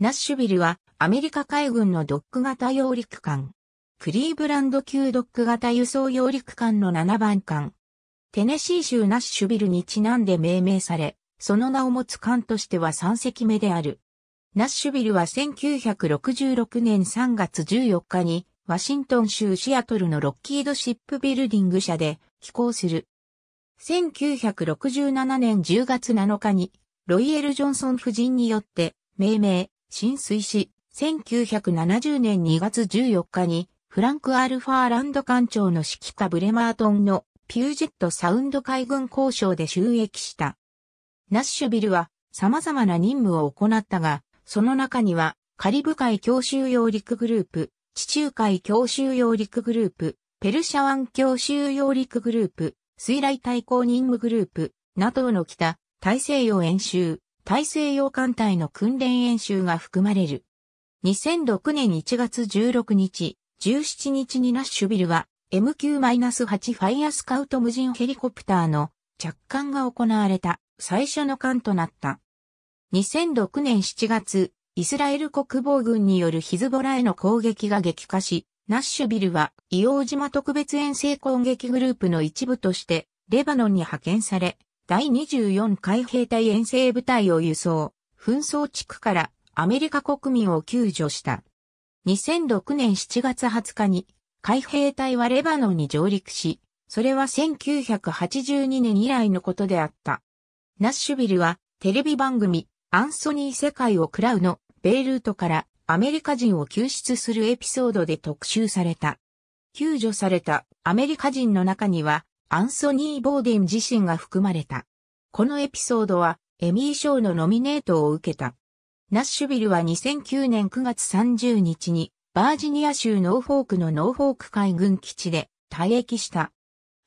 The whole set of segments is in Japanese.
ナッシュビルはアメリカ海軍のドック型揚陸艦。クリーブランド級ドック型輸送揚陸艦の7番艦。テネシー州ナッシュビルにちなんで命名され、その名を持つ艦としては3隻目である。ナッシュビルは1966年3月14日にワシントン州シアトルのロッキードシップビルディング社で寄港する。1967年10月7日にロイエル・ジョンソン夫人によって命名、浸水し、1970年2月14日に、フランク・アルファーランド艦長の指揮下ブレマートンのピュージェットサウンド海軍交渉で収益した。ナッシュビルは様々な任務を行ったが、その中にはカリブ海強襲揚陸グループ、地中海強襲揚陸グループ、ペルシャ湾強襲揚陸グループ、水雷対抗任務グループ、NATO の北、大西洋演習、大西洋艦隊の訓練演習が含まれる。2006年1月16日、17日にナッシュビルは MQ-8 ファイアスカウト無人ヘリコプターの着艦が行われた最初の艦となった。2006年7月、イスラエル国防軍によるヒズボラへの攻撃が激化し、ナッシュビルは硫黄島特別遠征攻撃グループの一部としてレバノンに派遣され、第24海兵隊遠征部隊を輸送、紛争地区からアメリカ国民を救助した。2006年7月20日に海兵隊はレバノンに上陸し、それは1982年以来のことであった。ナッシュビルはテレビ番組アンソニー世界を喰らうのベイルートからアメリカ人を救出するエピソードで特集された。救助されたアメリカ人の中にはアンソニー・ボーデン自身が含まれた。このエピソードはエミー賞のノミネートを受けた。ナッシュビルは2009年9月30日にバージニア州ノーフォークのノーフォーク海軍基地で退役した。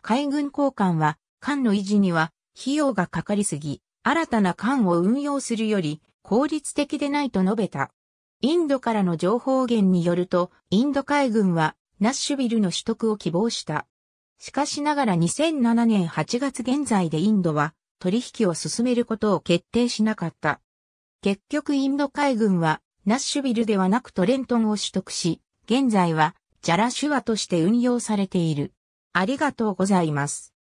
海軍交換は艦の維持には費用がかかりすぎ、新たな艦を運用するより効率的でないと述べた。インドからの情報源によると、インド海軍はナッシュビルの取得を希望した。しかしながら2007年8月現在でインドは取引を進めることを決定しなかった。結局インド海軍はナッシュビルではなくトレントンを取得し、現在はジャラシュワとして運用されている。ありがとうございます。